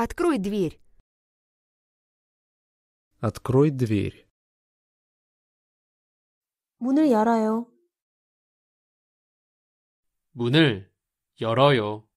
Открой дверь. Открой дверь. 문을 열어요. 문을 열어요.